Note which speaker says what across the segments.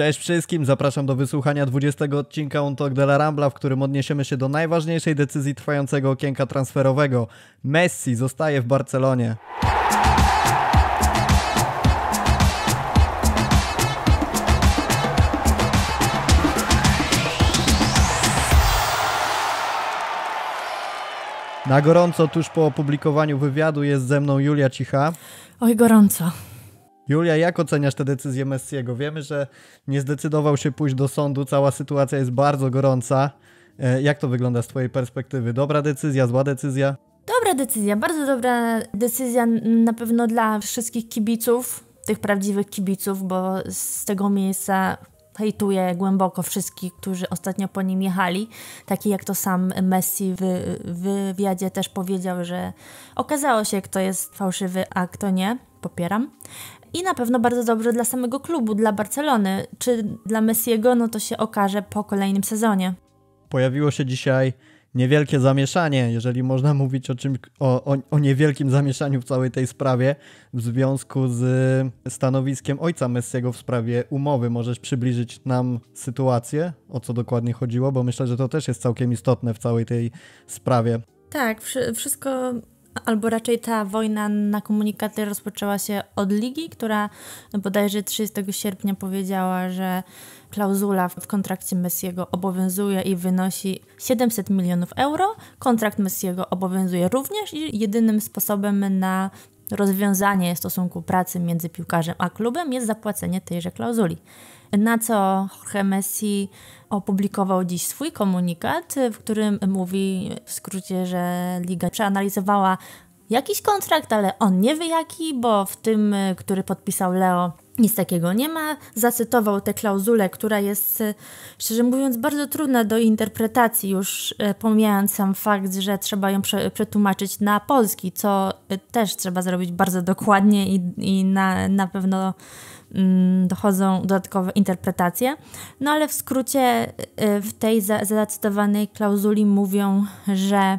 Speaker 1: Cześć wszystkim, zapraszam do wysłuchania 20 odcinka Talk de la Rambla, w którym odniesiemy się do najważniejszej decyzji trwającego okienka transferowego. Messi zostaje w Barcelonie. Na gorąco tuż po opublikowaniu wywiadu jest ze mną Julia Cicha.
Speaker 2: Oj, gorąco.
Speaker 1: Julia, jak oceniasz tę decyzję Messiego? Wiemy, że nie zdecydował się pójść do sądu, cała sytuacja jest bardzo gorąca. E, jak to wygląda z Twojej perspektywy? Dobra decyzja, zła decyzja?
Speaker 2: Dobra decyzja, bardzo dobra decyzja na pewno dla wszystkich kibiców, tych prawdziwych kibiców, bo z tego miejsca hejtuję głęboko wszystkich, którzy ostatnio po nim jechali. Taki jak to sam Messi w wywiadzie też powiedział, że okazało się, kto jest fałszywy, a kto nie. Popieram i na pewno bardzo dobrze dla samego klubu, dla Barcelony, czy dla Messiego, no to się okaże po kolejnym sezonie.
Speaker 1: Pojawiło się dzisiaj niewielkie zamieszanie, jeżeli można mówić o, czym, o, o, o, niewielkim zamieszaniu w całej tej sprawie, w związku z stanowiskiem ojca Messiego w sprawie umowy. Możesz przybliżyć nam sytuację, o co dokładnie chodziło, bo myślę, że to też jest całkiem istotne w całej tej sprawie.
Speaker 2: Tak, wszystko Albo raczej ta wojna na komunikaty rozpoczęła się od Ligi, która bodajże 30 sierpnia powiedziała, że klauzula w kontrakcie Messiego obowiązuje i wynosi 700 milionów euro. Kontrakt Messiego obowiązuje również i jedynym sposobem na rozwiązanie stosunku pracy między piłkarzem a klubem jest zapłacenie tejże klauzuli. Na co Jorge Messi opublikował dziś swój komunikat, w którym mówi w skrócie, że liga przeanalizowała jakiś kontrakt, ale on nie wie jaki, bo w tym, który podpisał Leo, nic takiego nie ma. Zacytował tę klauzulę, która jest, e, szczerze mówiąc, bardzo trudna do interpretacji, już e, pomijając sam fakt, że trzeba ją przetłumaczyć na polski, co e, też trzeba zrobić bardzo dokładnie i, i na, na pewno mm, dochodzą dodatkowe interpretacje. No ale w skrócie w tej zacytowanej klauzuli mówią, że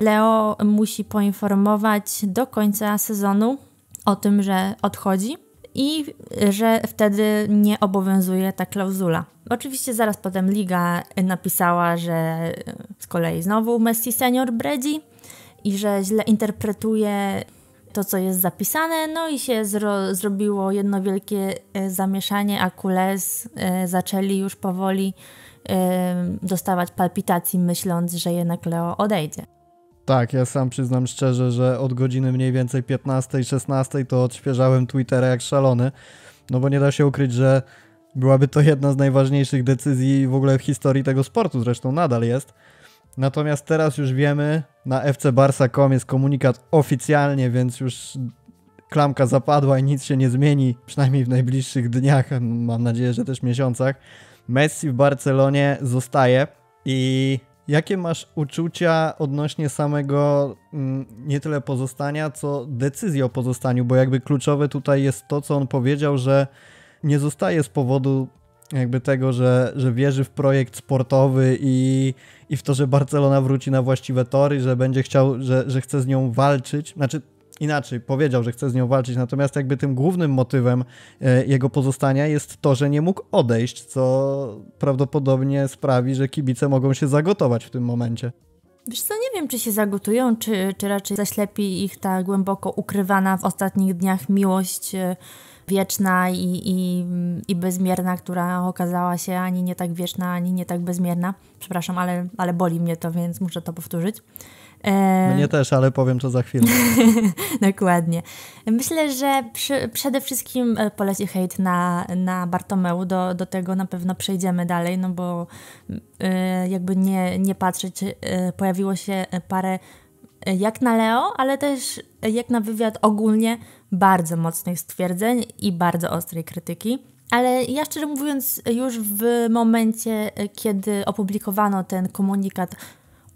Speaker 2: Leo musi poinformować do końca sezonu o tym, że odchodzi i że wtedy nie obowiązuje ta klauzula. Oczywiście zaraz potem Liga napisała, że z kolei znowu Messi senior bredzi i że źle interpretuje to, co jest zapisane, no i się zro zrobiło jedno wielkie e, zamieszanie, a Kules e, zaczęli już powoli e, dostawać palpitacji, myśląc, że jednak Leo odejdzie.
Speaker 1: Tak, ja sam przyznam szczerze, że od godziny mniej więcej 15-16 to odświeżałem Twittera jak szalony, no bo nie da się ukryć, że byłaby to jedna z najważniejszych decyzji w ogóle w historii tego sportu, zresztą nadal jest. Natomiast teraz już wiemy, na fcbarsa.com jest komunikat oficjalnie, więc już klamka zapadła i nic się nie zmieni, przynajmniej w najbliższych dniach, mam nadzieję, że też miesiącach. Messi w Barcelonie zostaje i Jakie masz uczucia odnośnie samego mm, nie tyle pozostania, co decyzji o pozostaniu? Bo jakby kluczowe tutaj jest to, co on powiedział, że nie zostaje z powodu jakby tego, że, że wierzy w projekt sportowy i, i w to, że Barcelona wróci na właściwe tory, że będzie chciał, że, że chce z nią walczyć. Znaczy, inaczej powiedział, że chce z nią walczyć, natomiast jakby tym głównym motywem e, jego pozostania jest to, że nie mógł odejść, co prawdopodobnie sprawi, że kibice mogą się zagotować w tym momencie.
Speaker 2: Wiesz co, nie wiem, czy się zagotują, czy, czy raczej zaślepi ich ta głęboko ukrywana w ostatnich dniach miłość e, wieczna i, i, i bezmierna, która okazała się ani nie tak wieczna, ani nie tak bezmierna. Przepraszam, ale, ale boli mnie to, więc muszę to powtórzyć. E, Mnie też,
Speaker 1: ale powiem to za chwilę.
Speaker 2: Dokładnie. Myślę, że przy, przede wszystkim e, poleci hejt na, na Bartomeu. Do, do tego na pewno przejdziemy dalej, no bo e, jakby nie, nie patrzeć, pojawiło się parę jak na Leo, ale też jak na wywiad ogólnie bardzo mocnych stwierdzeń i bardzo ostrej krytyki. Ale ja szczerze mówiąc, już w momencie, kiedy opublikowano ten komunikat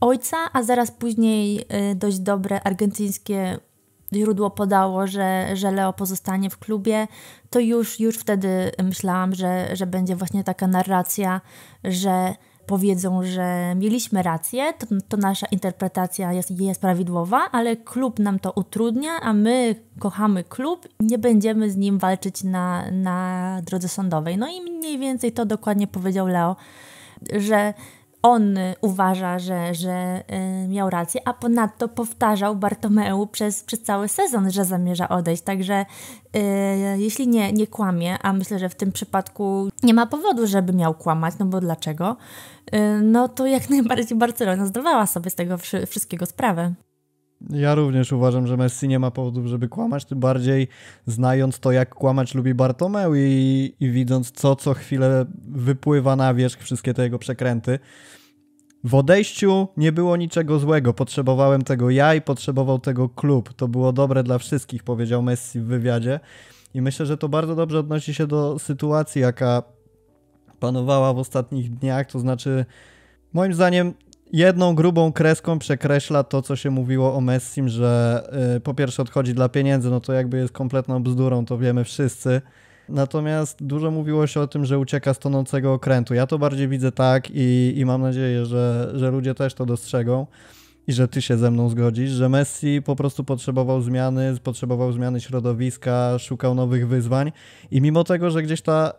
Speaker 2: ojca, a zaraz później y, dość dobre argentyńskie źródło podało, że, że Leo pozostanie w klubie, to już, już wtedy myślałam, że, że będzie właśnie taka narracja, że powiedzą, że mieliśmy rację, to, to nasza interpretacja jest, jest prawidłowa, ale klub nam to utrudnia, a my kochamy klub, nie będziemy z nim walczyć na, na drodze sądowej. No i mniej więcej to dokładnie powiedział Leo, że on uważa, że, że y, miał rację, a ponadto powtarzał Bartomeu przez, przez cały sezon, że zamierza odejść. Także yy, jeśli nie, nie kłamie, a myślę, że w tym przypadku nie ma powodu, żeby miał kłamać, no bo dlaczego? Yy, no to jak najbardziej Barcelona zdawała sobie z tego wszystkiego sprawę.
Speaker 1: Ja również uważam, że Messi nie ma powodów, żeby kłamać, tym bardziej znając to, jak kłamać lubi Bartomeu i, i widząc, co co chwilę wypływa na wierzch wszystkie te jego przekręty. W odejściu nie było niczego złego. Potrzebowałem tego ja i potrzebował tego klub. To było dobre dla wszystkich, powiedział Messi w wywiadzie. I myślę, że to bardzo dobrze odnosi się do sytuacji, jaka panowała w ostatnich dniach. To znaczy, moim zdaniem, jedną grubą kreską przekreśla to, co się mówiło o Messim, że y, po pierwsze odchodzi dla pieniędzy, no to jakby jest kompletną bzdurą, to wiemy wszyscy. Natomiast dużo mówiło się o tym, że ucieka z tonącego okrętu. Ja to bardziej widzę tak i, i mam nadzieję, że, że ludzie też to dostrzegą i że ty się ze mną zgodzisz, że Messi po prostu potrzebował zmiany, potrzebował zmiany środowiska, szukał nowych wyzwań i mimo tego, że gdzieś ta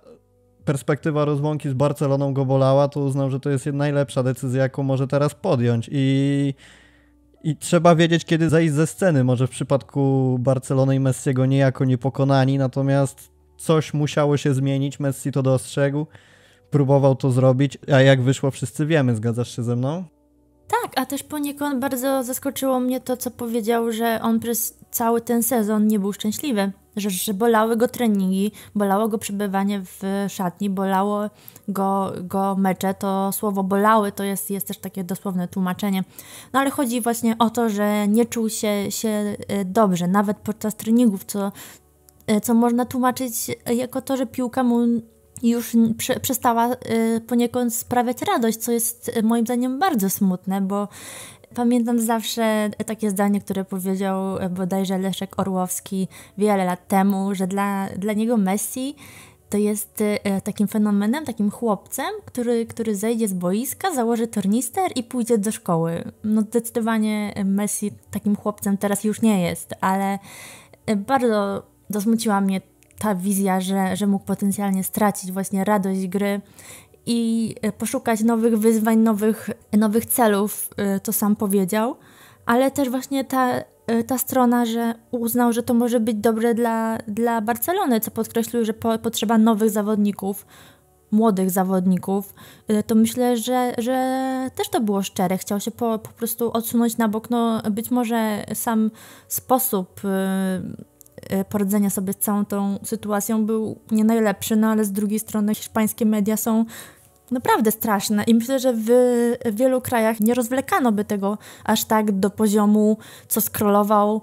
Speaker 1: perspektywa rozłąki z Barceloną go bolała, to uznał, że to jest najlepsza decyzja, jaką może teraz podjąć. I, i trzeba wiedzieć, kiedy zejść ze sceny. Może w przypadku Barcelony i Messiego niejako niepokonani, natomiast coś musiało się zmienić. Messi to dostrzegł, próbował to zrobić, a jak wyszło, wszyscy wiemy. Zgadzasz się ze mną?
Speaker 2: Tak, a też poniekąd bardzo zaskoczyło mnie to, co powiedział, że on przez cały ten sezon nie był szczęśliwy, że, że bolały go treningi, bolało go przebywanie w szatni, bolało go, go mecze. To słowo bolały to jest, jest też takie dosłowne tłumaczenie. No ale chodzi właśnie o to, że nie czuł się, się e, dobrze, nawet podczas treningów, co, e, co można tłumaczyć jako to, że piłka mu już prze, przestała e, poniekąd sprawiać radość, co jest moim zdaniem bardzo smutne, bo pamiętam zawsze takie zdanie, które powiedział e, bodajże Leszek Orłowski wiele lat temu, że dla, dla niego Messi to jest e, takim fenomenem, takim chłopcem, który, który zejdzie z boiska, założy tornister i pójdzie do szkoły. No zdecydowanie Messi takim chłopcem teraz już nie jest, ale e, bardzo dosmuciła mnie ta wizja, że, że mógł potencjalnie stracić właśnie radość gry i e, poszukać nowych wyzwań, nowych, nowych celów, e, to sam powiedział, ale też właśnie ta, e, ta strona, że uznał, że to może być dobre dla, dla Barcelony, co podkreślił, że po, potrzeba nowych zawodników, młodych zawodników, to myślę, że, że też to było szczere. Chciał się po, po prostu odsunąć na bok. No, być może sam sposób Y, poradzenia sobie z całą tą sytuacją był nie najlepszy, no ale z drugiej strony hiszpańskie media są naprawdę straszne i myślę, że w wielu krajach nie rozwlekano by tego aż tak do poziomu, co skrolował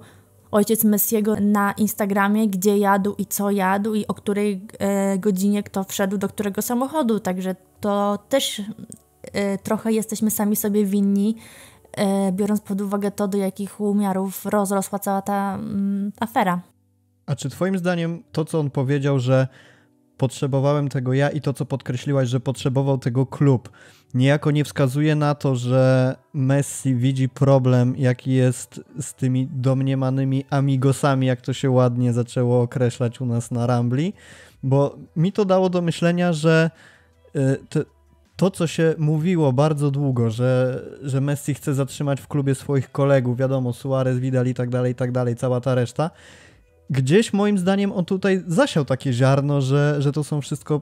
Speaker 2: ojciec Messiego na Instagramie, gdzie jadł i co jadł i o której e, godzinie kto wszedł do którego samochodu. Także to też e, trochę jesteśmy sami sobie winni, e, biorąc pod uwagę to, do jakich umiarów rozrosła cała ta mm, afera.
Speaker 1: A czy Twoim zdaniem to, co on powiedział, że potrzebowałem tego ja i to, co podkreśliłaś, że potrzebował tego klub, niejako nie wskazuje na to, że Messi widzi problem, jaki jest z tymi domniemanymi amigosami, jak to się ładnie zaczęło określać u nas na Rambli, bo mi to dało do myślenia, że y, to, to co się mówiło bardzo długo, że, że Messi chce zatrzymać w klubie swoich kolegów, wiadomo, Suarez, Vidal i tak dalej, i tak dalej, cała ta reszta, gdzieś moim zdaniem on tutaj zasiał takie ziarno, że, że to są wszystko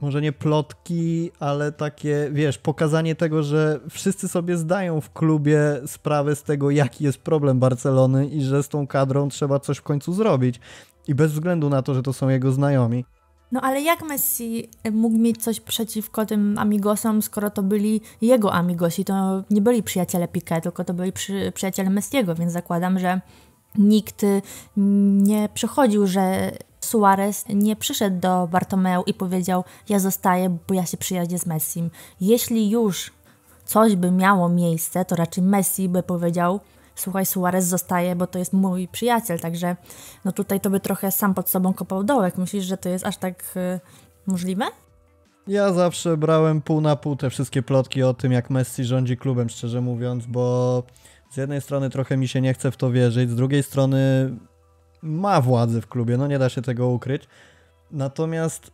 Speaker 1: może nie plotki, ale takie, wiesz, pokazanie tego, że wszyscy sobie zdają w klubie sprawę z tego, jaki jest problem Barcelony i że z tą kadrą trzeba coś w końcu zrobić. I bez względu na to, że to są jego znajomi.
Speaker 2: No ale jak Messi mógł mieć coś przeciwko tym amigosom, skoro to byli jego amigosi? To nie byli przyjaciele Piqué, tylko to byli przy, przyjaciele Messiego, więc zakładam, że nikt nie przychodził, że Suarez nie przyszedł do Bartomeu i powiedział: Ja zostaję, bo ja się przyjadę z Messim. Jeśli już coś by miało miejsce, to raczej Messi by powiedział: Słuchaj, Suarez zostaje, bo to jest mój przyjaciel. Także no tutaj to by trochę sam pod sobą kopał dołek. Myślisz, że to jest aż tak y, możliwe?
Speaker 1: Ja zawsze brałem pół na pół te wszystkie plotki o tym, jak Messi rządzi klubem, szczerze mówiąc, bo z jednej strony trochę mi się nie chce w to wierzyć, z drugiej strony ma władzę w klubie, no nie da się tego ukryć. Natomiast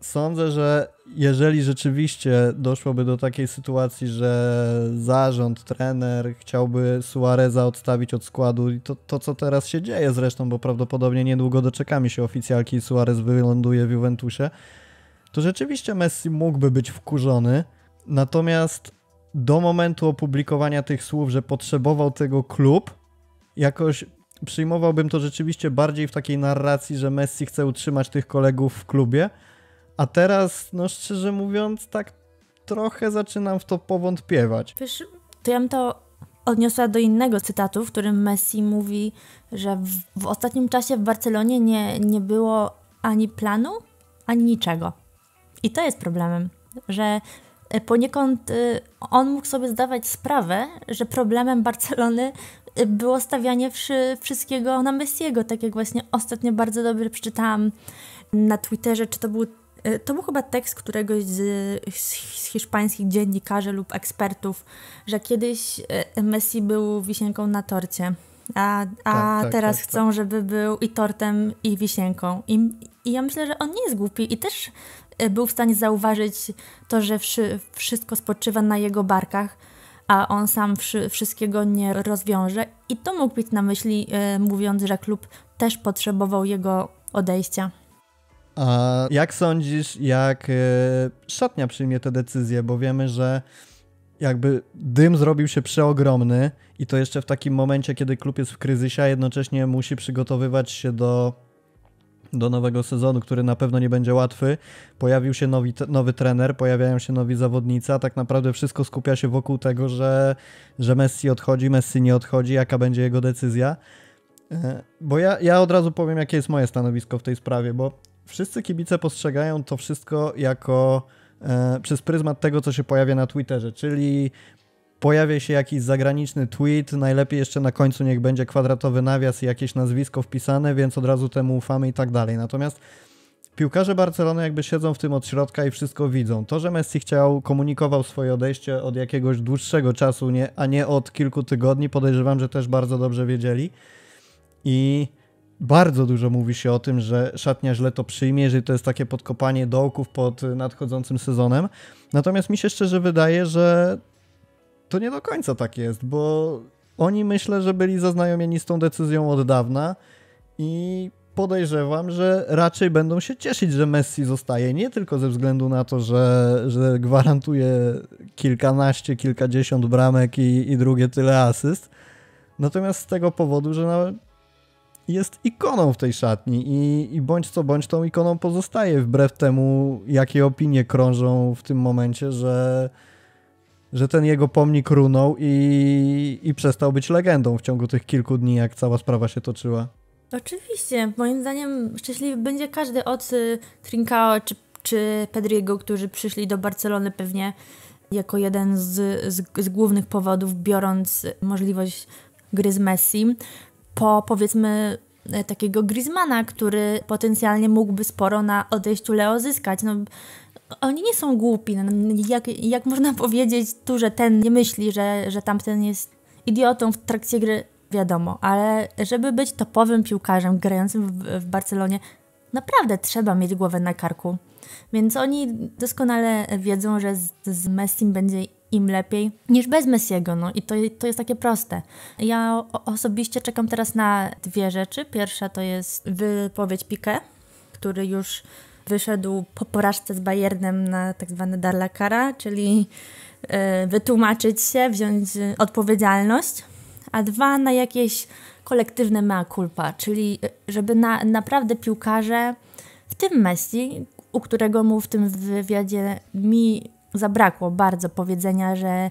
Speaker 1: sądzę, że jeżeli rzeczywiście doszłoby do takiej sytuacji, że zarząd, trener chciałby Suareza odstawić od składu i to, to co teraz się dzieje zresztą, bo prawdopodobnie niedługo doczekamy się oficjalki i Suarez wyląduje w Juventusie, to rzeczywiście Messi mógłby być wkurzony. Natomiast do momentu opublikowania tych słów, że potrzebował tego klub, jakoś przyjmowałbym to rzeczywiście bardziej w takiej narracji, że Messi chce utrzymać tych kolegów w klubie. A teraz, no szczerze mówiąc, tak trochę zaczynam w to powątpiewać. Wiesz, to ja bym
Speaker 2: to odniosła do innego cytatu, w którym Messi mówi, że w, w ostatnim czasie w Barcelonie nie, nie było ani planu, ani niczego. I to jest problemem, że E, poniekąd e, on mógł sobie zdawać sprawę, że problemem Barcelony e, było stawianie wszystkiego na Messiego, tak jak właśnie ostatnio bardzo dobrze przeczytałam na Twitterze, czy to był to był chyba tekst któregoś z, z, hiszpańskich dziennikarzy lub ekspertów, że kiedyś Messi był wisienką na torcie, a, a tak, tak teraz tak, chcą, tak. żeby był i tortem, i wisienką. I, I ja myślę, że on nie jest głupi i też E, był w stanie zauważyć to, że wszystko spoczywa na jego barkach, a on sam wszystkiego nie rozwiąże. I to mógł być na myśli, e, mówiąc, że klub też potrzebował jego odejścia.
Speaker 1: A jak sądzisz, jak e, szatnia przyjmie tę decyzję? Bo wiemy, że jakby dym zrobił się przeogromny i to jeszcze w takim momencie, kiedy klub jest w kryzysie, a jednocześnie musi przygotowywać się do do nowego sezonu, który na pewno nie będzie łatwy. Pojawił się nowi, nowy trener, pojawiają się nowi zawodnicy, a tak naprawdę wszystko skupia się wokół tego, że, że Messi odchodzi, Messi nie odchodzi, jaka będzie jego decyzja. E, bo ja, ja od razu powiem, jakie jest moje stanowisko w tej sprawie, bo wszyscy kibice postrzegają to wszystko jako e, przez pryzmat tego, co się pojawia na Twitterze, czyli pojawia się jakiś zagraniczny tweet, najlepiej jeszcze na końcu niech będzie kwadratowy nawias i jakieś nazwisko wpisane, więc od razu temu ufamy i tak dalej. Natomiast piłkarze Barcelony jakby siedzą w tym od środka i wszystko widzą. To, że Messi chciał, komunikował swoje odejście od jakiegoś dłuższego czasu, nie, a nie od kilku tygodni, podejrzewam, że też bardzo dobrze wiedzieli. I bardzo dużo mówi się o tym, że szatnia źle to przyjmie, że to jest takie podkopanie dołków pod nadchodzącym sezonem. Natomiast mi się szczerze wydaje, że to nie do końca tak jest, bo oni myślę, że byli zaznajomieni z tą decyzją od dawna i podejrzewam, że raczej będą się cieszyć, że Messi zostaje. Nie tylko ze względu na to, że, że gwarantuje kilkanaście, kilkadziesiąt bramek i, i drugie tyle asyst. Natomiast z tego powodu, że jest ikoną w tej szatni i, i bądź co bądź tą ikoną pozostaje, wbrew temu, jakie opinie krążą w tym momencie, że że ten jego pomnik runął i, i przestał być legendą w ciągu tych kilku dni, jak cała sprawa się toczyła.
Speaker 2: Oczywiście, moim zdaniem szczęśliwy będzie każdy od y, Trincao czy, czy Pedriego, którzy przyszli do Barcelony pewnie jako jeden z, z, z głównych powodów, biorąc możliwość gry z Messi, po powiedzmy e, takiego Griezmana, który potencjalnie mógłby sporo na odejściu Leo zyskać. No, oni nie są głupi. No, jak, jak można powiedzieć tu, że ten nie myśli, że, że tamten jest idiotą w trakcie gry, wiadomo, ale żeby być topowym piłkarzem grającym w, w Barcelonie, naprawdę trzeba mieć głowę na karku. Więc oni doskonale wiedzą, że z, z Messim będzie im lepiej niż bez Messiego. No i to, to jest takie proste. Ja o, osobiście czekam teraz na dwie rzeczy. Pierwsza to jest wypowiedź Piqué, który już wyszedł po porażce z Bayernem na tak zwane Darlakara, czyli e, wytłumaczyć się, wziąć e, odpowiedzialność, a dwa na jakieś kolektywne mea culpa, czyli e, żeby na, naprawdę piłkarze, w tym Messi, u którego mu w tym wywiadzie mi zabrakło bardzo powiedzenia, że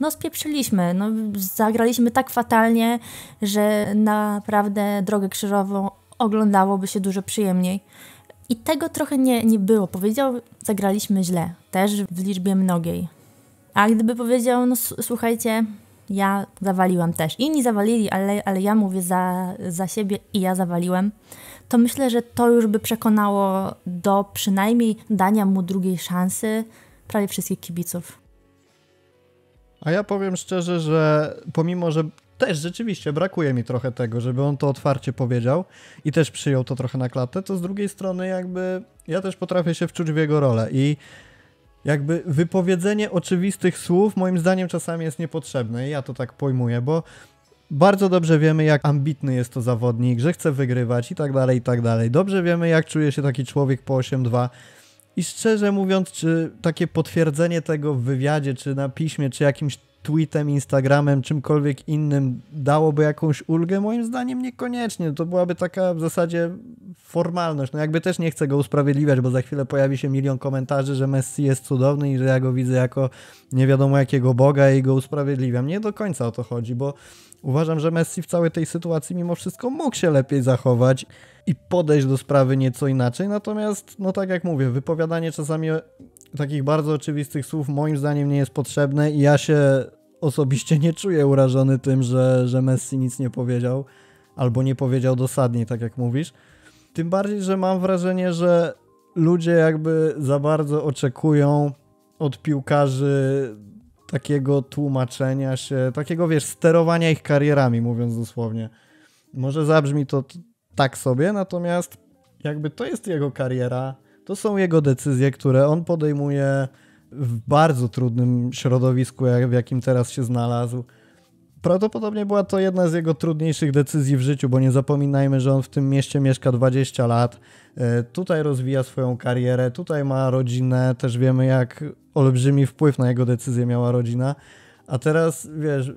Speaker 2: no spieprzyliśmy, no zagraliśmy tak fatalnie, że naprawdę drogę krzyżową oglądałoby się dużo przyjemniej. I tego trochę nie, nie było. Powiedział, zagraliśmy źle, też w liczbie mnogiej. A gdyby powiedział, no słuchajcie, ja zawaliłam też. Inni zawalili, ale, ale ja mówię za, za siebie i ja zawaliłem, to myślę, że to już by przekonało do przynajmniej dania mu drugiej szansy prawie wszystkich kibiców.
Speaker 1: A ja powiem szczerze, że pomimo, że też rzeczywiście brakuje mi trochę tego, żeby on to otwarcie powiedział i też przyjął to trochę na klatę, to z drugiej strony jakby ja też potrafię się wczuć w jego rolę i jakby wypowiedzenie oczywistych słów moim zdaniem czasami jest niepotrzebne i ja to tak pojmuję, bo bardzo dobrze wiemy, jak ambitny jest to zawodnik, że chce wygrywać i tak dalej, i tak dalej. Dobrze wiemy, jak czuje się taki człowiek po 8-2. I szczerze mówiąc, czy takie potwierdzenie tego w wywiadzie, czy na piśmie, czy jakimś tweetem, Instagramem, czymkolwiek innym dałoby jakąś ulgę? Moim zdaniem niekoniecznie. To byłaby taka w zasadzie formalność. No jakby też nie chcę go usprawiedliwiać, bo za chwilę pojawi się milion komentarzy, że Messi jest cudowny i że ja go widzę jako nie wiadomo jakiego Boga i go usprawiedliwiam. Nie do końca o to chodzi, bo uważam, że Messi w całej tej sytuacji mimo wszystko mógł się lepiej zachować i podejść do sprawy nieco inaczej. Natomiast, no tak jak mówię, wypowiadanie czasami takich bardzo oczywistych słów moim zdaniem nie jest potrzebne i ja się osobiście nie czuję urażony tym, że, że Messi nic nie powiedział albo nie powiedział dosadnie, tak jak mówisz. Tym bardziej, że mam wrażenie, że ludzie jakby za bardzo oczekują od piłkarzy takiego tłumaczenia się, takiego wiesz, sterowania ich karierami, mówiąc dosłownie. Może zabrzmi to tak sobie, natomiast jakby to jest jego kariera, to są jego decyzje, które on podejmuje w bardzo trudnym środowisku, w jakim teraz się znalazł. Prawdopodobnie była to jedna z jego trudniejszych decyzji w życiu, bo nie zapominajmy, że on w tym mieście mieszka 20 lat. E, tutaj rozwija swoją karierę, tutaj ma rodzinę, też wiemy jak olbrzymi wpływ na jego decyzję miała rodzina. A teraz wiesz,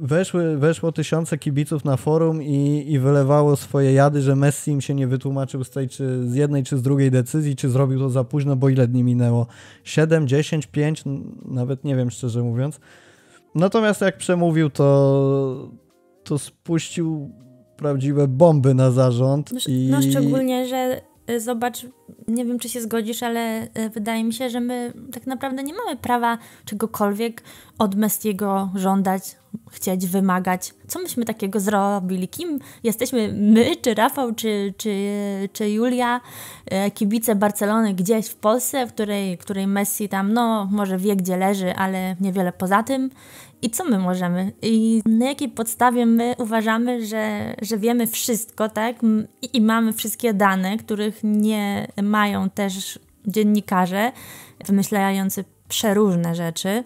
Speaker 1: weszły, weszło tysiące kibiców na forum i, i wylewało swoje jady, że Messi im się nie wytłumaczył z tej czy z jednej czy z drugiej decyzji, czy zrobił to za późno, bo ile dni minęło? 7, 10, 5, nawet nie wiem szczerze mówiąc. Natomiast jak przemówił, to, to spuścił prawdziwe bomby na zarząd. No, i... no szczególnie,
Speaker 2: że y, zobacz, nie wiem, czy się zgodzisz, ale e, wydaje mi się, że my tak naprawdę nie mamy prawa czegokolwiek od Messiego żądać, chcieć, wymagać. Co myśmy takiego zrobili? Kim jesteśmy my, czy Rafał, czy, czy, czy Julia, e, kibice Barcelony gdzieś w Polsce, w której, której Messi tam, no może wie gdzie leży, ale niewiele poza tym. I co my możemy? I na jakiej podstawie my uważamy, że, że wiemy wszystko, tak? I, i mamy wszystkie dane, których nie e, mają też dziennikarze wymyślający przeróżne rzeczy.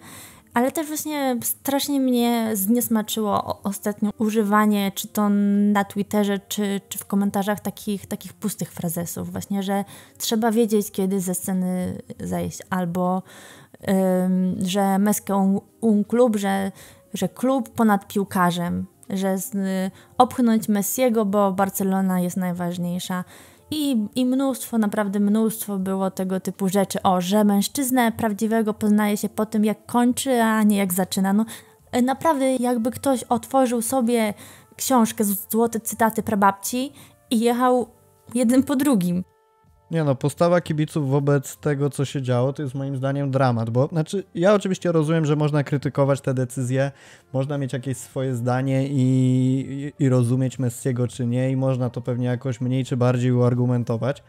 Speaker 2: Ale też właśnie strasznie mnie zniesmaczyło ostatnio używanie, czy to na Twitterze, czy, czy w komentarzach takich, takich pustych frazesów, właśnie, że trzeba wiedzieć, kiedy ze sceny zejść, albo ym, że meskę un, klub, że, że klub ponad piłkarzem, że z, y, opchnąć Messiego, bo Barcelona jest najważniejsza. I, I mnóstwo, naprawdę mnóstwo było tego typu rzeczy. O, że mężczyznę prawdziwego poznaje się po tym, jak kończy, a nie jak zaczyna. No, e, naprawdę, jakby ktoś otworzył sobie książkę z złote cytaty prababci i jechał jeden po drugim.
Speaker 1: Nie no, postawa kibiców wobec tego, co się działo, to jest moim zdaniem dramat, bo znaczy ja oczywiście rozumiem, że można krytykować te decyzje, można mieć jakieś swoje zdanie i, i, i rozumieć Messiego czy nie i można to pewnie jakoś mniej czy bardziej uargumentować.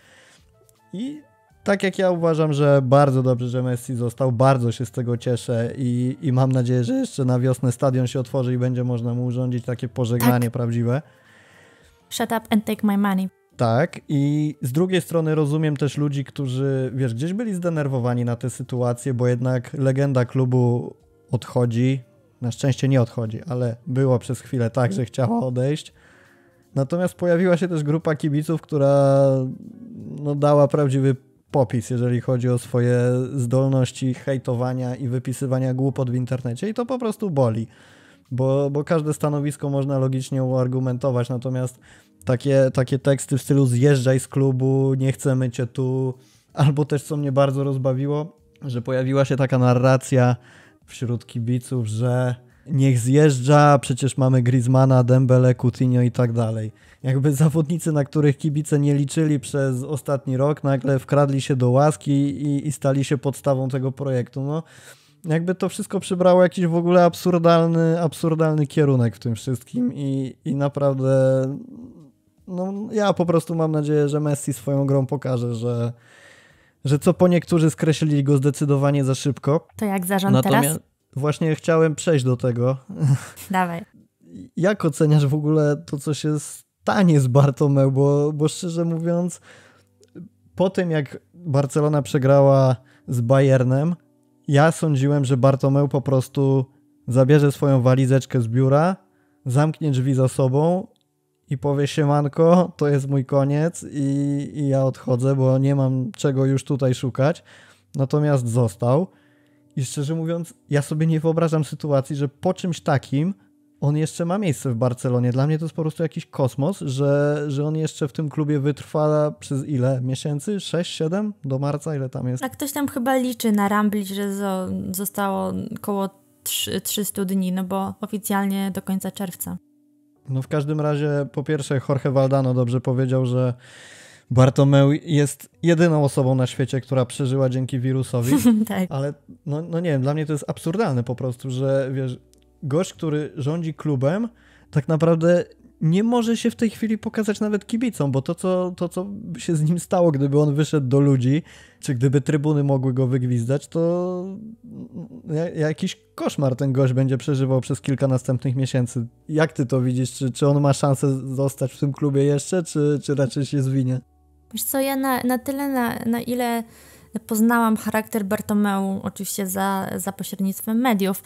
Speaker 1: I tak jak ja uważam, że bardzo dobrze, że Messi został, bardzo się z tego cieszę i, i mam nadzieję, że jeszcze na wiosnę stadion się otworzy i będzie można mu urządzić takie pożegnanie tak. prawdziwe.
Speaker 2: Shut up and take my money.
Speaker 1: Tak, i z drugiej strony rozumiem też ludzi, którzy, wiesz, gdzieś byli zdenerwowani na tę sytuację, bo jednak legenda klubu odchodzi. Na szczęście nie odchodzi, ale było przez chwilę tak, że chciała odejść. Natomiast pojawiła się też grupa kibiców, która no, dała prawdziwy popis, jeżeli chodzi o swoje zdolności hejtowania i wypisywania głupot w internecie. I to po prostu boli, bo, bo każde stanowisko można logicznie uargumentować, natomiast takie, takie teksty w stylu zjeżdżaj z klubu, nie chcemy cię tu. Albo też, co mnie bardzo rozbawiło, że pojawiła się taka narracja wśród kibiców, że niech zjeżdża, przecież mamy Griezmana, Dembele, Coutinho i tak dalej. Jakby zawodnicy, na których kibice nie liczyli przez ostatni rok, nagle wkradli się do łaski i, i stali się podstawą tego projektu. No, jakby to wszystko przybrało jakiś w ogóle absurdalny, absurdalny kierunek w tym wszystkim i, i naprawdę no, ja po prostu mam nadzieję, że Messi swoją grą pokaże, że, że co po niektórzy skreślili go zdecydowanie za szybko. To jak zarząd Natomiast teraz? Właśnie chciałem przejść do tego. Dawaj. jak oceniasz w ogóle to, co się stanie z Bartomeu? Bo, bo szczerze mówiąc, po tym jak Barcelona przegrała z Bayernem, ja sądziłem, że Bartomeu po prostu zabierze swoją walizeczkę z biura, zamknie drzwi za sobą i powie siemanko, to jest mój koniec i, i ja odchodzę, bo nie mam czego już tutaj szukać. Natomiast został. I szczerze mówiąc, ja sobie nie wyobrażam sytuacji, że po czymś takim on jeszcze ma miejsce w Barcelonie. Dla mnie to jest po prostu jakiś kosmos, że, że on jeszcze w tym klubie wytrwa przez ile? Miesięcy? 6, 7? Do marca? Ile tam jest?
Speaker 2: Tak, ktoś tam chyba liczy na Rambli, że zostało około 300 dni, no bo oficjalnie do końca czerwca.
Speaker 1: No w każdym razie, po pierwsze, Jorge Valdano dobrze powiedział, że Bartomeu jest jedyną osobą na świecie, która przeżyła dzięki wirusowi. tak. Ale no, no nie wiem, dla mnie to jest absurdalne po prostu, że wiesz, gość, który rządzi klubem, tak naprawdę nie może się w tej chwili pokazać nawet kibicom, bo to co, to, co się z nim stało, gdyby on wyszedł do ludzi, czy gdyby trybuny mogły go wygwizdać, to jakiś koszmar ten gość będzie przeżywał przez kilka następnych miesięcy. Jak ty to widzisz? Czy, czy on ma szansę zostać w tym klubie jeszcze, czy, czy raczej się zwinie?
Speaker 2: Wiesz co, ja na, na tyle, na, na ile poznałam charakter Bartomeu oczywiście za, za pośrednictwem mediów.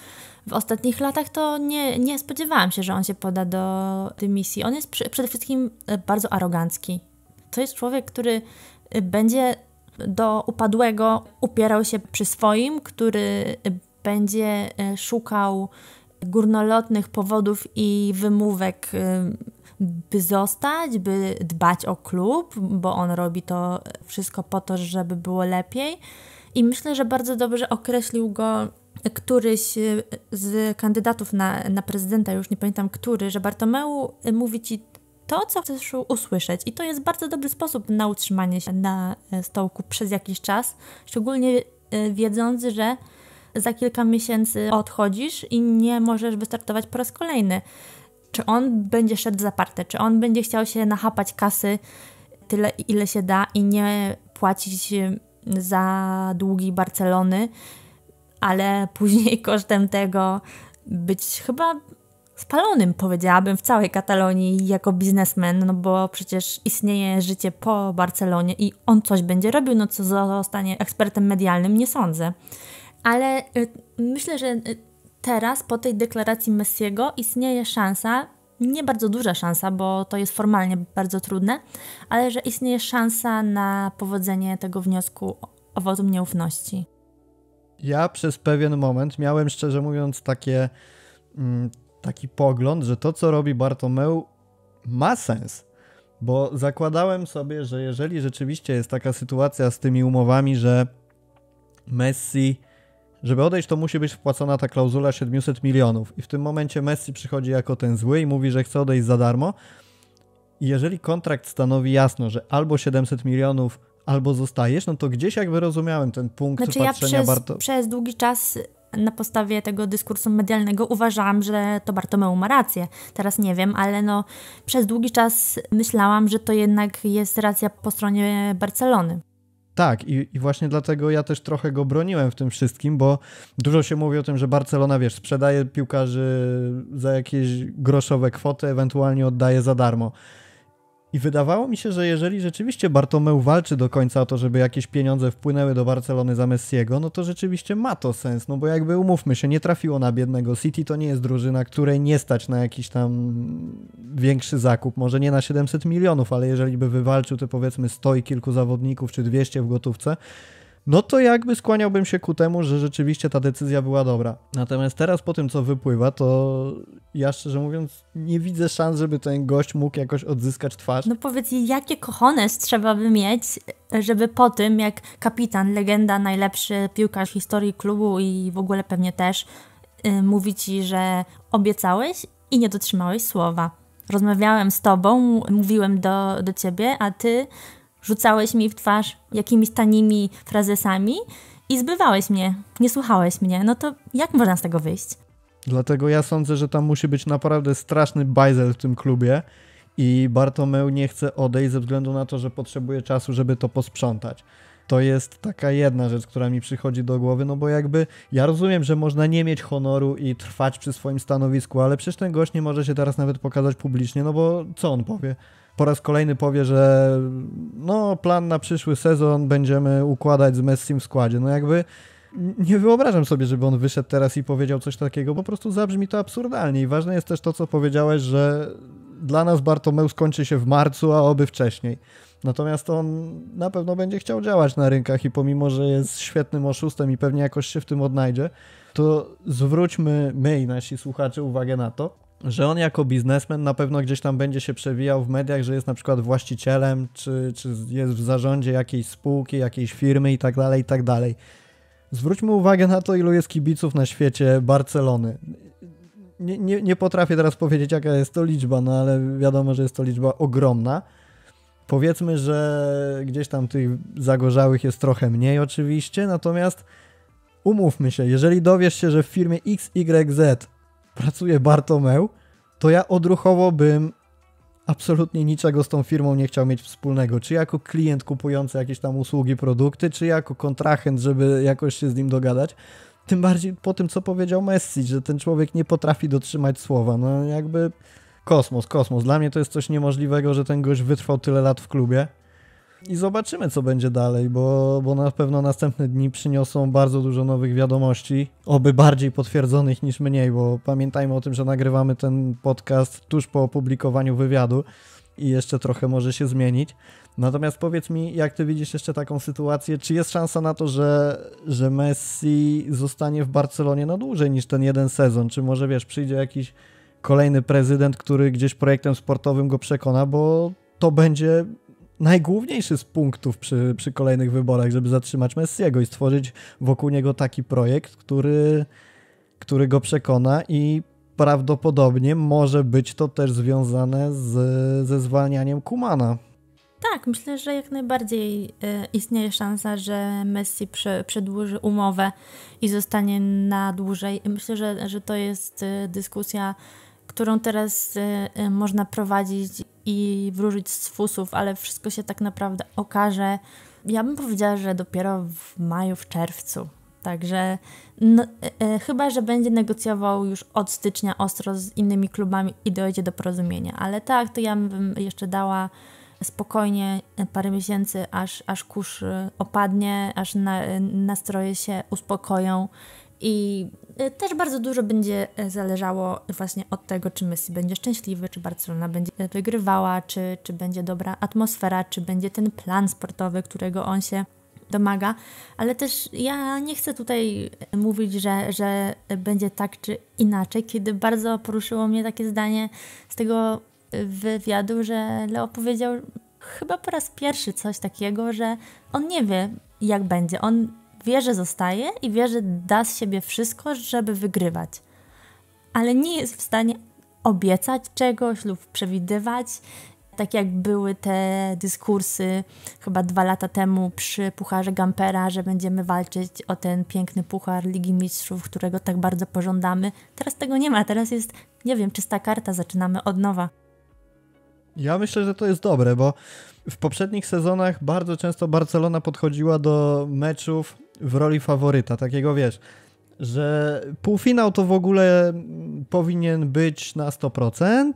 Speaker 2: W ostatnich latach to nie, nie spodziewałam się, że on się poda do dymisji. On jest przy, przede wszystkim e, bardzo arogancki. To jest człowiek, który e, będzie do upadłego upierał się przy swoim, który e, będzie szukał górnolotnych powodów i wymówek by zostać, by dbać o klub, bo on robi to wszystko po to, żeby było lepiej. I myślę, że bardzo dobrze określił go któryś z kandydatów na, na prezydenta, już nie pamiętam który, że Bartomeu mówi ci to, co chcesz usłyszeć. I to jest bardzo dobry sposób na utrzymanie się na stołku przez jakiś czas, szczególnie e, wiedząc, że za kilka miesięcy odchodzisz i nie możesz wystartować po raz kolejny czy on będzie szedł zaparte, czy on będzie chciał się nachapać kasy tyle, ile się da i nie płacić za długi Barcelony, ale później kosztem tego być chyba spalonym, powiedziałabym, w całej Katalonii jako biznesmen, no bo przecież istnieje życie po Barcelonie i on coś będzie robił, no co zostanie ekspertem medialnym, nie sądzę. Ale y, myślę, że y, teraz po tej deklaracji Messiego istnieje szansa, nie bardzo duża szansa, bo to jest formalnie bardzo trudne, ale że istnieje szansa na powodzenie tego wniosku o wotum nieufności.
Speaker 1: Ja przez pewien moment miałem szczerze mówiąc takie, mm, taki pogląd, że to co robi Bartomeu ma sens. Bo zakładałem sobie, że jeżeli rzeczywiście jest taka sytuacja z tymi umowami, że Messi żeby odejść, to musi być wpłacona ta klauzula 700 milionów. I w tym momencie Messi przychodzi jako ten zły i mówi, że chce odejść za darmo. I jeżeli kontrakt stanowi jasno, że albo 700 milionów, albo zostajesz, no to gdzieś jakby rozumiałem ten punkt znaczy, patrzenia ja przez, Barto... przez
Speaker 2: długi czas na podstawie tego dyskursu medialnego uważałam, że to Bartomeu ma rację. Teraz nie wiem, ale no przez długi czas myślałam, że to jednak jest racja po stronie Barcelony.
Speaker 1: Tak, i, i, właśnie dlatego ja też trochę go broniłem w tym wszystkim, bo dużo się mówi o tym, że Barcelona, wiesz, sprzedaje piłkarzy za jakieś groszowe kwoty, ewentualnie oddaje za darmo. I wydawało mi się, że jeżeli rzeczywiście Bartomeu walczy do końca o to, żeby jakieś pieniądze wpłynęły do Barcelony za Messiego, no to rzeczywiście ma to sens, no bo jakby umówmy się, nie trafiło na biednego City, to nie jest drużyna, której nie stać na jakiś tam większy zakup, może nie na 700 milionów, ale jeżeli by wywalczył te powiedzmy 100 i kilku zawodników czy 200 w gotówce, no to jakby skłaniałbym się ku temu, że rzeczywiście ta decyzja była dobra. Natomiast teraz po tym, co wypływa, to ja szczerze mówiąc nie widzę szans, żeby ten gość mógł jakoś odzyskać twarz. No powiedz,
Speaker 2: jakie kochones trzeba by mieć, żeby po tym, jak kapitan, legenda, najlepszy piłkarz historii klubu i w ogóle pewnie też, yy, mówi ci, że obiecałeś i nie dotrzymałeś słowa. Rozmawiałem z tobą, mówiłem do, do ciebie, a ty rzucałeś mi w twarz jakimiś tanimi frazesami i zbywałeś mnie, nie słuchałeś mnie. No to jak można z tego wyjść?
Speaker 1: Dlatego ja sądzę, że tam musi być naprawdę straszny bajzel w tym klubie i Bartomeu nie chce odejść ze względu na to, że potrzebuje czasu, żeby to posprzątać. To jest taka jedna rzecz, która mi przychodzi do głowy, no bo jakby ja rozumiem, że można nie mieć honoru i trwać przy swoim stanowisku, ale przecież ten gość nie może się teraz nawet pokazać publicznie, no bo co on powie? Po raz kolejny powie, że no plan na przyszły sezon będziemy układać z Messim w składzie. No jakby nie wyobrażam sobie, żeby on wyszedł teraz i powiedział coś takiego. Po prostu zabrzmi to absurdalnie. I ważne jest też to, co powiedziałeś, że dla nas Bartomeu skończy się w marcu, a oby wcześniej. Natomiast on na pewno będzie chciał działać na rynkach i pomimo, że jest świetnym oszustem i pewnie jakoś się w tym odnajdzie, to zwróćmy my i nasi słuchacze uwagę na to, że on jako biznesmen na pewno gdzieś tam będzie się przewijał w mediach, że jest na przykład właścicielem, czy, czy jest w zarządzie jakiejś spółki, jakiejś firmy i tak dalej, i tak dalej. Zwróćmy uwagę na to, ilu jest kibiców na świecie Barcelony. Nie, nie, nie potrafię teraz powiedzieć, jaka jest to liczba, no ale wiadomo, że jest to liczba ogromna. Powiedzmy, że gdzieś tam tych zagorzałych jest trochę mniej, oczywiście, natomiast umówmy się, jeżeli dowiesz się, że w firmie XYZ pracuje Bartomeu, to ja odruchowo bym absolutnie niczego z tą firmą nie chciał mieć wspólnego. Czy jako klient kupujący jakieś tam usługi, produkty, czy jako kontrahent, żeby jakoś się z nim dogadać. Tym bardziej po tym, co powiedział Messi, że ten człowiek nie potrafi dotrzymać słowa. No jakby kosmos, kosmos. Dla mnie to jest coś niemożliwego, że ten gość wytrwał tyle lat w klubie i zobaczymy, co będzie dalej, bo, bo na pewno następne dni przyniosą bardzo dużo nowych wiadomości, oby bardziej potwierdzonych niż mniej, bo pamiętajmy o tym, że nagrywamy ten podcast tuż po opublikowaniu wywiadu i jeszcze trochę może się zmienić. Natomiast powiedz mi, jak ty widzisz jeszcze taką sytuację? Czy jest szansa na to, że, że Messi zostanie w Barcelonie na dłużej niż ten jeden sezon? Czy może wiesz, przyjdzie jakiś kolejny prezydent, który gdzieś projektem sportowym go przekona, bo to będzie najgłówniejszy z punktów przy, przy kolejnych wyborach, żeby zatrzymać Messiego i stworzyć wokół niego taki projekt, który, który go przekona i prawdopodobnie może być to też związane z, ze zwalnianiem Kumana.
Speaker 2: Tak, myślę, że jak najbardziej e, istnieje szansa, że Messi przedłuży umowę i zostanie na dłużej. Myślę, że, że to jest e, dyskusja którą teraz y, y, można prowadzić i wróżyć z fusów, ale wszystko się tak naprawdę okaże. Ja bym powiedziała, że dopiero w maju, w czerwcu. Także no, e, chyba, że będzie negocjował już od stycznia ostro z innymi klubami i dojdzie do porozumienia. Ale tak, to ja bym jeszcze dała spokojnie parę miesięcy, aż, aż kurz opadnie, aż na, nastroje się uspokoją i e, też bardzo dużo będzie e, zależało właśnie od tego, czy Messi będzie szczęśliwy, czy Barcelona będzie e, wygrywała, czy, czy będzie dobra atmosfera, czy będzie ten plan sportowy, którego on się domaga, ale też ja nie chcę tutaj mówić, że, że będzie tak czy inaczej, kiedy bardzo poruszyło mnie takie zdanie z tego wywiadu, że Leo powiedział chyba po raz pierwszy coś takiego, że on nie wie, jak będzie. On wie, że zostaje i wie, że da z siebie wszystko, żeby wygrywać, ale nie jest w stanie obiecać czegoś lub przewidywać, tak jak były te dyskursy chyba dwa lata temu przy Pucharze Gampera, że będziemy walczyć o ten piękny Puchar Ligi Mistrzów, którego tak bardzo pożądamy. Teraz tego nie ma, teraz jest, nie wiem, czysta karta, zaczynamy od nowa.
Speaker 1: Ja myślę, że to jest dobre, bo w poprzednich sezonach bardzo często Barcelona podchodziła do meczów w roli faworyta, takiego wiesz, że półfinał to w ogóle powinien być na 100%,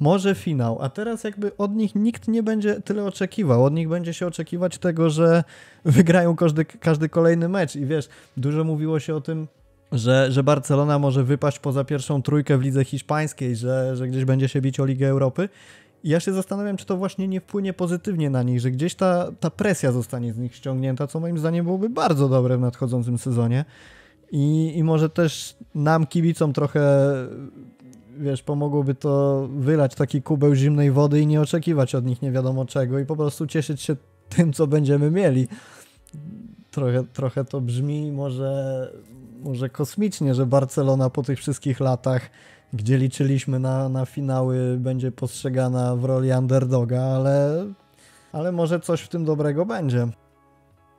Speaker 1: może finał, a teraz jakby od nich nikt nie będzie tyle oczekiwał, od nich będzie się oczekiwać tego, że wygrają każdy, każdy kolejny mecz i wiesz, dużo mówiło się o tym, że, że Barcelona może wypaść poza pierwszą trójkę w lidze hiszpańskiej, że, że gdzieś będzie się bić o Ligę Europy, ja się zastanawiam, czy to właśnie nie wpłynie pozytywnie na nich, że gdzieś ta, ta presja zostanie z nich ściągnięta, co moim zdaniem byłoby bardzo dobre w nadchodzącym sezonie. I, i może też nam, kibicom, trochę wiesz, pomogłoby to wylać taki kubeł zimnej wody i nie oczekiwać od nich nie wiadomo czego i po prostu cieszyć się tym, co będziemy mieli. Trochę, trochę to brzmi może, może kosmicznie, że Barcelona po tych wszystkich latach, gdzie liczyliśmy na, na finały, będzie postrzegana w roli underdoga, ale, ale może coś w tym dobrego będzie.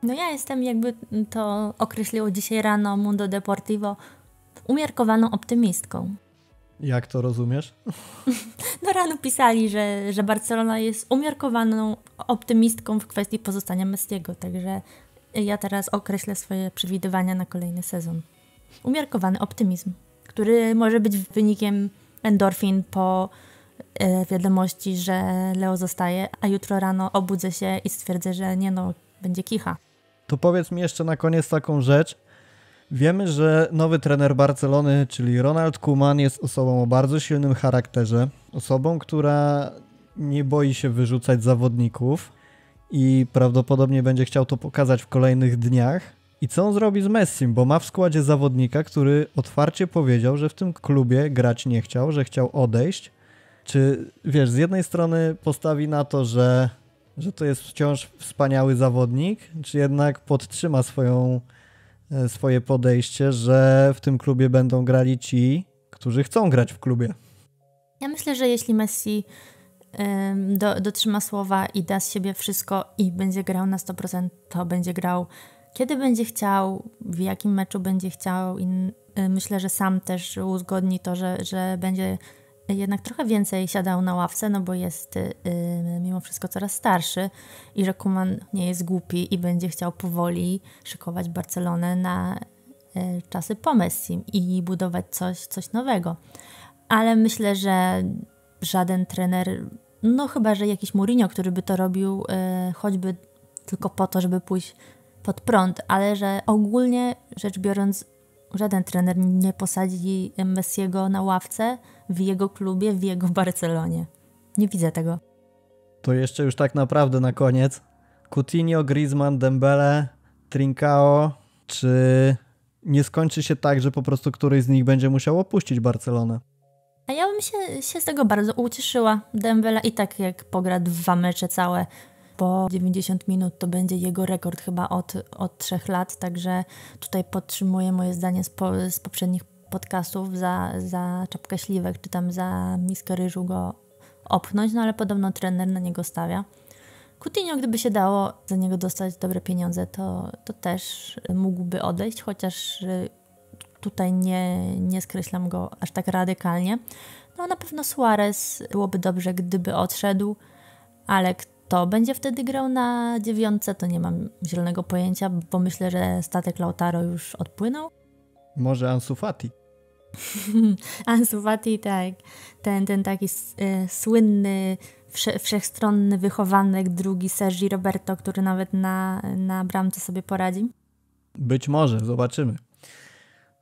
Speaker 2: No ja jestem, jakby to określiło dzisiaj rano Mundo Deportivo, umiarkowaną optymistką.
Speaker 1: Jak to rozumiesz?
Speaker 2: No rano pisali, że, że Barcelona jest umiarkowaną optymistką w kwestii pozostania Messiego, także ja teraz określę swoje przewidywania na kolejny sezon. Umiarkowany optymizm, który może być wynikiem endorfin po e, wiadomości, że Leo zostaje, a jutro rano obudzę się i stwierdzę, że nie no, będzie kicha.
Speaker 1: To powiedz mi jeszcze na koniec taką rzecz. Wiemy, że nowy trener Barcelony, czyli Ronald Kuman, jest osobą o bardzo silnym charakterze, osobą, która nie boi się wyrzucać zawodników i prawdopodobnie będzie chciał to pokazać w kolejnych dniach. I co on zrobi z Messim, bo ma w składzie zawodnika, który otwarcie powiedział, że w tym klubie grać nie chciał, że chciał odejść. Czy wiesz, z jednej strony postawi na to, że, że to jest wciąż wspaniały zawodnik, czy jednak podtrzyma swoją, e, swoje podejście, że w tym klubie będą grali ci, którzy chcą grać w klubie?
Speaker 2: Ja myślę, że jeśli Messi do, dotrzyma słowa i da z siebie wszystko i będzie grał na 100%, to będzie grał kiedy będzie chciał, w jakim meczu będzie chciał i y, myślę, że sam też uzgodni to, że, że będzie jednak trochę więcej siadał na ławce, no bo jest yy, mimo wszystko coraz starszy i że Kuman nie jest głupi i będzie chciał powoli szykować Barcelonę na yy, czasy po Messi i budować coś, coś nowego. Ale myślę, że żaden trener, no chyba, że jakiś Mourinho, który by to robił e, choćby tylko po to, żeby pójść pod prąd, ale że ogólnie rzecz biorąc, żaden trener nie posadzi Messiego na ławce w jego klubie, w jego Barcelonie. Nie widzę tego.
Speaker 1: To jeszcze już tak naprawdę na koniec. Coutinho, Griezmann, Dembele, Trincao, czy nie skończy się tak, że po prostu któryś z nich będzie musiał opuścić Barcelonę?
Speaker 2: A ja bym się, się z tego bardzo ucieszyła. Dembela i tak jak pogra dwa mecze całe po 90 minut, to będzie jego rekord chyba od, od trzech lat, także tutaj podtrzymuję moje zdanie z, po, z poprzednich podcastów za, za czapkę śliwek, czy tam za miskę ryżu go opchnąć, no ale podobno trener na niego stawia. Coutinho, gdyby się dało za niego dostać dobre pieniądze, to, to też mógłby odejść, chociaż y, tutaj nie, nie skreślam go aż tak radykalnie. No na pewno Suarez byłoby dobrze, gdyby odszedł, ale kto będzie wtedy grał na dziewiątce, to nie mam zielonego pojęcia, bo myślę, że statek Lautaro już odpłynął.
Speaker 1: Może Ansu Fati.
Speaker 2: Ansu Fati, tak. Ten, ten taki e, słynny, wsze, wszechstronny wychowanek, drugi Sergi Roberto, który nawet na, na bramce sobie poradzi.
Speaker 1: Być może, zobaczymy.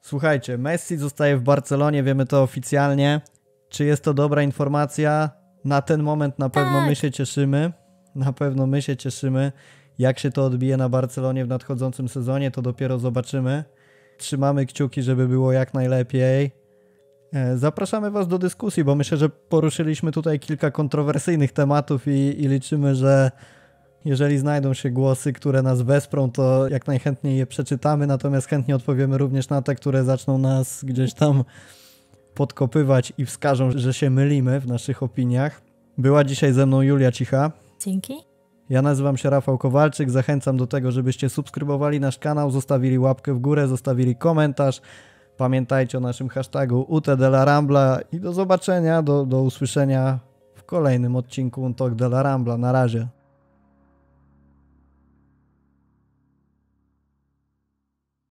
Speaker 1: Słuchajcie, Messi zostaje w Barcelonie, wiemy to oficjalnie. Czy jest to dobra informacja? Na ten moment na pewno tak. my się cieszymy. Na pewno my się cieszymy. Jak się to odbije na Barcelonie w nadchodzącym sezonie, to dopiero zobaczymy. Trzymamy kciuki, żeby było jak najlepiej. E, zapraszamy Was do dyskusji, bo myślę, że poruszyliśmy tutaj kilka kontrowersyjnych tematów i, i liczymy, że jeżeli znajdą się głosy, które nas wesprą, to jak najchętniej je przeczytamy, natomiast chętnie odpowiemy również na te, które zaczną nas gdzieś tam podkopywać i wskażą, że się mylimy w naszych opiniach. Była dzisiaj ze mną Julia Cicha. Dzięki. Ja nazywam się Rafał Kowalczyk. Zachęcam do tego, żebyście subskrybowali nasz kanał, zostawili łapkę w górę, zostawili komentarz. Pamiętajcie o naszym hashtagu UTDelaRambla i do zobaczenia, do, do usłyszenia w kolejnym odcinku Untok de la Rambla. Na razie.